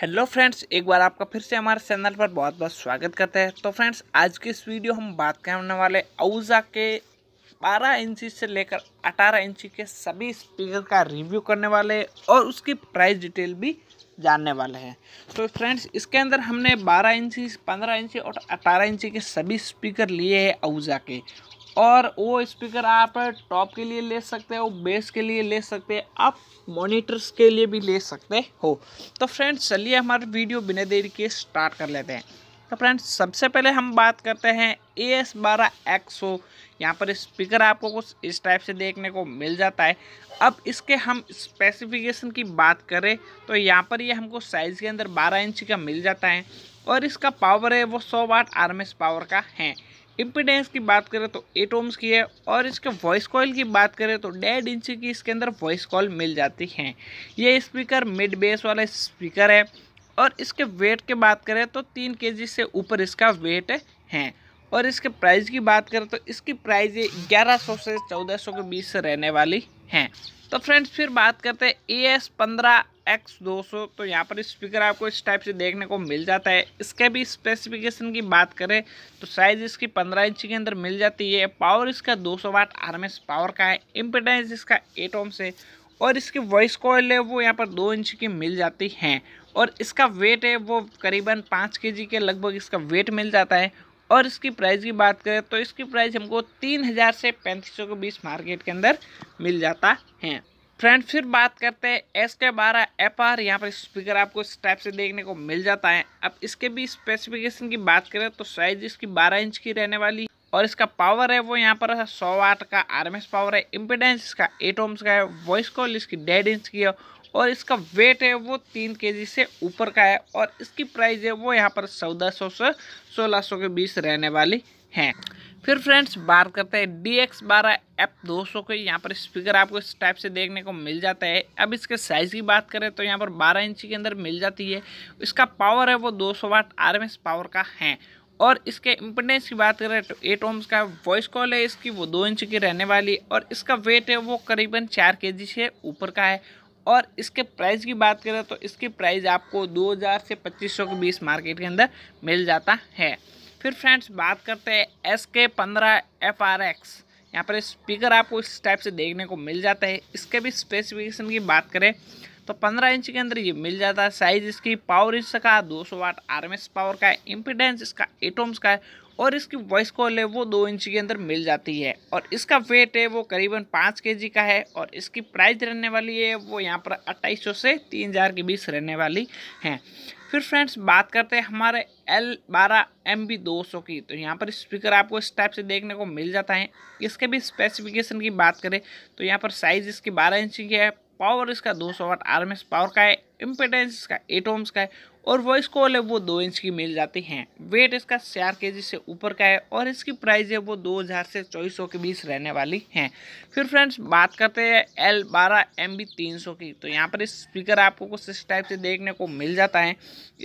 hello friends एक बार आपका फिर से हमारे चैनल पर बहुत बहुत स्वागत करते हैं तो फ्रेंड्स आज की इस वीडियो हम बात करने वाले औजा के 12 इंची से लेकर 18 इंची के सभी स्पीकर का रिव्यू करने वाले और उसकी प्राइस डिटेल भी जानने वाले हैं तो फ्रेंड्स इसके अंदर हमने 12 इंची 15 इंची और 18 इंची के सभी स्पीकर लिए हैं औजा के और वो स्पीकर आप टॉप के लिए ले सकते हो बेस के लिए ले सकते हैं आप मॉनिटर्स के लिए भी ले सकते हो तो फ्रेंड्स चलिए हमारी वीडियो बिना देरी के स्टार्ट कर लेते हैं तो फ्रेंड्स सबसे पहले हम बात करते हैं ए एस बारह एक्सो यहाँ पर स्पीकर आपको कुछ इस टाइप से देखने को मिल जाता है अब इसके हम स्पेसिफिकेशन की बात करें तो यहाँ पर ये यह हमको साइज़ के अंदर 12 इंच का मिल जाता है और इसका पावर है वो 100 वाट आर पावर का है इम्पिडेंस की बात करें तो एट ओम्स की है और इसके वॉइस कॉल की बात करें तो डेढ़ इंच की इसके अंदर वॉइस कॉल मिल जाती है ये स्पीकर मिड बेस वाला स्पीकर है और इसके वेट की बात करें तो तीन के से ऊपर इसका वेट है और इसके प्राइस की बात करें तो इसकी प्राइस ये सौ से सौ के बीच से रहने वाली हैं तो फ्रेंड्स फिर बात करते हैं ए एस पंद्रह एक्स दो सौ तो यहाँ पर स्पीकर आपको इस टाइप से देखने को मिल जाता है इसके भी स्पेसिफिकेशन की बात करें तो साइज़ इसकी पंद्रह इंच के अंदर मिल जाती है पावर इसका दो सौ वाट आर पावर का है इम्पिटेंस इसका एट ओम से और इसकी वॉइस कॉल है वो यहाँ पर दो इंच की मिल जाती है और इसका वेट है वो करीबन पाँच के के लगभग इसका वेट मिल जाता है और इसकी प्राइस की बात करें तो इसकी प्राइस हमको तीन हज़ार से पैंतीस सौ के बीच मार्केट के अंदर मिल जाता है फ्रेंड फिर बात करते हैं एस के बारह एफ आर यहाँ पर स्पीकर आपको इस टाइप से देखने को मिल जाता है अब इसके भी स्पेसिफिकेशन की बात करें तो साइज इसकी 12 इंच की रहने वाली और इसका पावर है वो यहाँ पर सौ वाट का आरएमएस पावर है इम्पिडेंस इसका एट ओम्स का है वॉइस कॉल इसकी डेढ़ इंच की है और इसका वेट है वो तीन के से ऊपर का है और इसकी प्राइस है वो यहाँ पर चौदह सौ से सोलह सौ के बीच रहने वाली है फिर फ्रेंड्स बात करते हैं डी एक्स बारह एप दो सौ के यहाँ पर स्पीकर आपको इस टाइप से देखने को मिल जाता है अब इसके साइज़ की बात करें तो यहाँ पर 12 इंची के अंदर मिल जाती है इसका पावर है वो 200 वाट एस पावर का है और इसके इम्पटेंस की बात करें तो एट ओम्स का वॉइस कॉल है इसकी वो दो इंच की रहने वाली और इसका वेट है वो करीबन चार के से ऊपर का है और इसके प्राइस की बात करें तो इसकी प्राइस आपको 2000 से 2500 के बीच मार्केट के अंदर मिल जाता है फिर फ्रेंड्स बात करते हैं एस के पंद्रह एफ आर एक्स यहाँ पर स्पीकर आपको इस टाइप से देखने को मिल जाता है इसके भी स्पेसिफिकेशन की बात करें तो 15 इंच के अंदर ये मिल जाता है साइज इसकी पावर इसका 200 वाट आर पावर का है इम्पीडेंस इसका एटोम्स का है और इसकी वॉइस कॉल है वो दो इंच के अंदर मिल जाती है और इसका वेट है वो करीबन पाँच के का है और इसकी प्राइस रहने वाली है वो यहाँ पर अट्ठाईस से तीन हज़ार के बीच रहने वाली है फिर फ्रेंड्स बात करते हैं हमारे एल बारह एम बी दो सौ की तो यहाँ पर स्पीकर आपको इस टाइप से देखने को मिल जाता है इसके भी स्पेसिफिकेशन की बात करें तो यहाँ पर साइज़ इसकी बारह इंच की है पावर इसका 200 सौ वाट आर पावर का है इम्पेडेंस इसका एट ओम्स का है और वॉइस कॉल है वो दो इंच की मिल जाती हैं वेट इसका चार के जी से ऊपर का है और इसकी प्राइस है वो 2000 से चौबीस के बीच रहने वाली हैं फिर फ्रेंड्स बात करते हैं एल बारह एम बी तीन की तो यहाँ पर स्पीकर आपको कुछ इस टाइप से देखने को मिल जाता है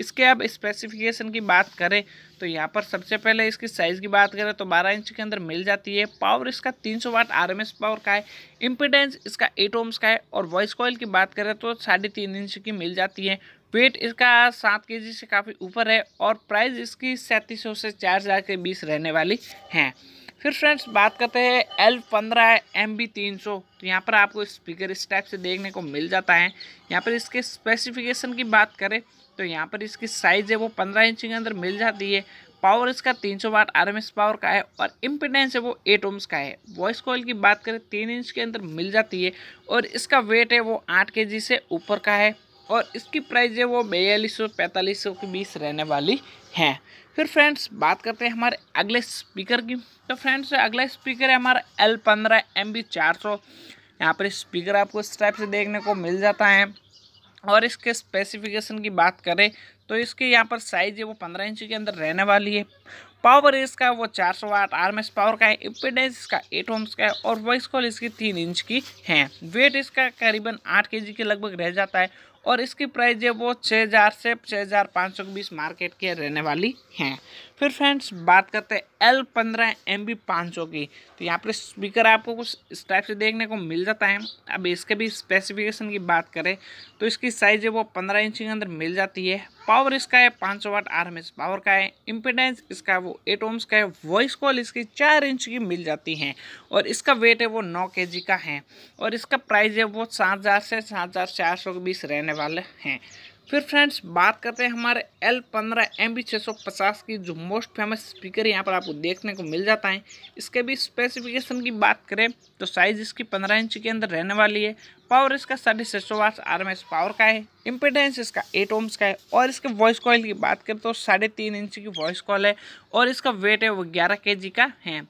इसके अब स्पेसिफिकेशन की बात करें तो यहाँ पर सबसे पहले इसकी साइज़ की बात करें तो बारह इंच के अंदर मिल जाती है पावर इसका सौ वाट एस पावर का है इम्पिडेंस इसका एट ओम्स का है और वॉइस कॉल की बात करें तो साढ़े तीन इंच की मिल जाती है वेट इसका सात के से काफ़ी ऊपर है और प्राइस इसकी सैंतीस से चार हज़ार के बीच रहने वाली हैं फिर फ्रेंड्स बात करते हैं एल पंद्रह एम बी तीन सौ तो यहाँ पर आपको स्पीकर इस टाइप से देखने को मिल जाता है यहाँ पर इसके स्पेसिफिकेशन की बात करें तो यहाँ पर इसकी साइज़ है वो पंद्रह इंच के अंदर मिल जाती है पावर इसका तीन सौ वाट आर पावर का है और इम्पिटेंस है वो एट ओम्स का है वॉइस कॉल की बात करें तीन इंच के अंदर मिल जाती है और इसका वेट है वो आठ के से ऊपर का है और इसकी प्राइस है वो बयालीस सौ पैंतालीस सौ के बीच रहने वाली है फिर फ्रेंड्स बात करते हैं हमारे अगले स्पीकर की तो फ्रेंड्स अगला स्पीकर है हमारा एल पंद्रह एम बी चार सौ यहाँ पर स्पीकर आपको इस टाइप से देखने को मिल जाता है और इसके स्पेसिफिकेशन की बात करें तो इसके यहाँ पर साइज़ है वो पंद्रह इंच के अंदर रहने वाली है पावर इसका वो चार सौ वाट आर पावर का है इम्पेडेंस इसका एट ओम्स का है और वॉइस कॉल इसकी तीन इंच की है वेट इसका करीबन आठ केजी के लगभग रह जाता है और इसकी प्राइस जो वो छः हज़ार से छः हज़ार पाँच सौ बीस मार्केट के रहने वाली हैं फिर फ्रेंड्स बात करते हैं एल पंद्रह एम बी पाँच सौ की तो यहाँ पर स्पीकर आपको कुछ इस टाइप से देखने को मिल जाता है अब इसके भी स्पेसिफिकेशन की बात करें तो इसकी साइज़ है वो पंद्रह इंच के अंदर मिल जाती है पावर इसका है पाँच सौ वाट आर पावर का है इम्पिडेंस इसका वो एट ओम्स का है वॉइस कॉल इसकी चार इंच की मिल जाती है और इसका वेट है वो नौ के का है और इसका प्राइस है वो सात हज़ार से सात हज़ार चार सौ के रहने आने वाले हैं फिर फ्रेंड्स बात करते हैं हमारे एल पंद्रह एम बी छः सौ पचास की जो मोस्ट फेमस स्पीकर यहाँ पर आपको देखने को मिल जाता है इसके भी स्पेसिफिकेशन की बात करें तो साइज़ इसकी पंद्रह इंच के अंदर रहने वाली है पावर इसका साढ़े छः सौ वाट आर पावर का है इम्पेडेंस इसका एट ओम्स का है और इसके वॉइस कॉल की बात करें तो साढ़े तीन इंच की वॉइस कॉल है और इसका वेट है वो ग्यारह के का है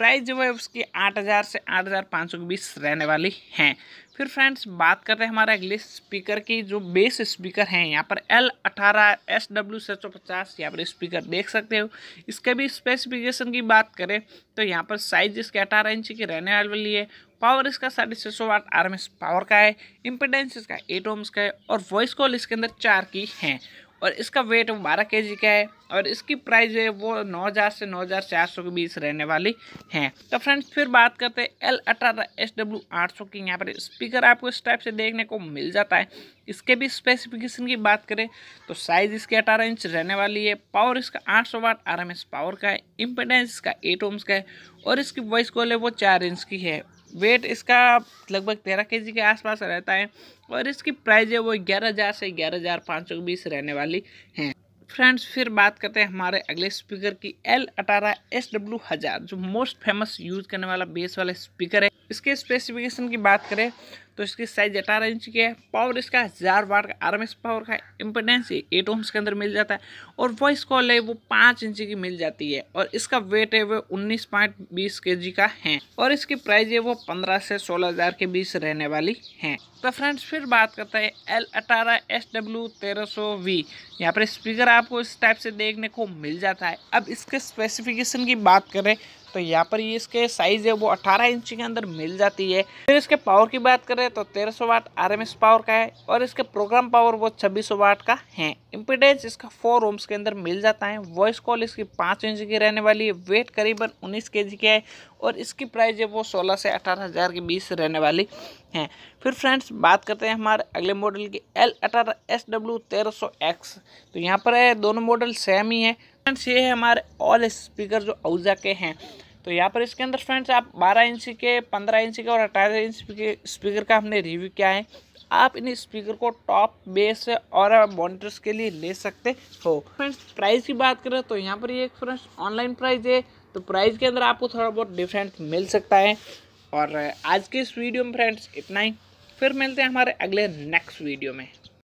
प्राइस जो है उसकी आठ हज़ार से आठ हज़ार पाँच सौ के बीच रहने वाली हैं फिर फ्रेंड्स बात करते हैं हमारा अगले स्पीकर की जो बेस स्पीकर हैं यहाँ पर एल अठारह एस डब्ल्यू सत सौ पचास यहाँ पर स्पीकर देख सकते हो इसके भी स्पेसिफिकेशन की बात करें तो यहाँ पर साइज इसके अठारह इंच की रहने वाली है पावर इसका साढ़े छः सौ वाट आर पावर का है इम्पिडेंस इसका एट ओम्स का है और वॉइस कॉल इसके अंदर चार की हैं और इसका वेट बारह के का है और इसकी प्राइस जो है वो नौ हज़ार से नौ हज़ार चार सौ के बीच रहने वाली है तो फ्रेंड्स फिर बात करते हैं एल अठारह एस डब्ल्यू आठ सौ की यहाँ पर स्पीकर आपको इस टाइप से देखने को मिल जाता है इसके भी स्पेसिफिकेशन की बात करें तो साइज़ इसकी अठारह इंच रहने वाली है पावर इसका आठ सौ watt R M S power का है इम्पेडेंस इसका एट ओम्स का है और इसकी वॉइस कॉल है वो चार इंच की है वेट इसका लगभग तेरह के के आसपास रहता है और इसकी प्राइस है वो ग्यारह हज़ार से ग्यारह हज़ार पाँच सौ बीस रहने वाली हैं फ्रेंड्स फिर बात करते हैं हमारे अगले स्पीकर की एल अटारा एस डब्ल्यू हज़ार जो मोस्ट फेमस यूज़ करने वाला बेस वाला स्पीकर है इसके स्पेसिफिकेशन की बात करें तो इसकी साइज अठारह इंच की है पावर इसका हज़ार वाट का आर पावर का इम्पोर्टेंस एट ओम्स के अंदर मिल जाता है और वॉइस कॉल है वो पाँच इंच की मिल जाती है और इसका वेट है वो उन्नीस पॉइंट बीस के जी का है और इसकी प्राइस है वो पंद्रह से सोलह हज़ार के बीच रहने वाली है तो फ्रेंड्स फिर बात करते हैं एल अठारह एस डब्ल्यू तेरह सौ वी यहाँ पर स्पीकर आपको इस टाइप से देखने को मिल जाता है अब इसके स्पेसिफिकेशन की बात करें तो यहाँ पर ये इसके साइज़ है वो 18 इंच के अंदर मिल जाती है फिर इसके पावर की बात करें तो 1300 वाट एस पावर का है और इसके प्रोग्राम पावर वो 2600 वाट का है इम्पीडेंस इसका फोर ओम्स के अंदर मिल जाता है वॉइस कॉल इसकी पाँच इंच की रहने वाली है वेट करीबन उन्नीस के जी की है और इसकी प्राइस है वो सोलह से अठारह हज़ार के बीच रहने वाली है फिर फ्रेंड्स बात करते हैं हमारे अगले मॉडल की एल अठारह एस डब्ल्यू तेरह सौ एक्स तो यहाँ पर है दोनों मॉडल सेम ही है फ्रेंड्स ये है हमारे ऑल स्पीकर जो औजा के हैं तो यहाँ पर इसके अंदर फ्रेंड्स आप 12 इंच के 15 इंच के और 18 इंच के स्पीकर का हमने रिव्यू किया है आप इन स्पीकर को टॉप बेस और मॉनिटर्स के लिए ले सकते हो फ्रेंड्स प्राइस की बात करें तो यहाँ पर ये फ्रेंड्स ऑनलाइन प्राइस है तो प्राइस के अंदर आपको थोड़ा बहुत डिफरेंट मिल सकता है और आज के इस वीडियो में फ्रेंड्स इतना ही फिर मिलते हैं हमारे अगले नेक्स्ट वीडियो में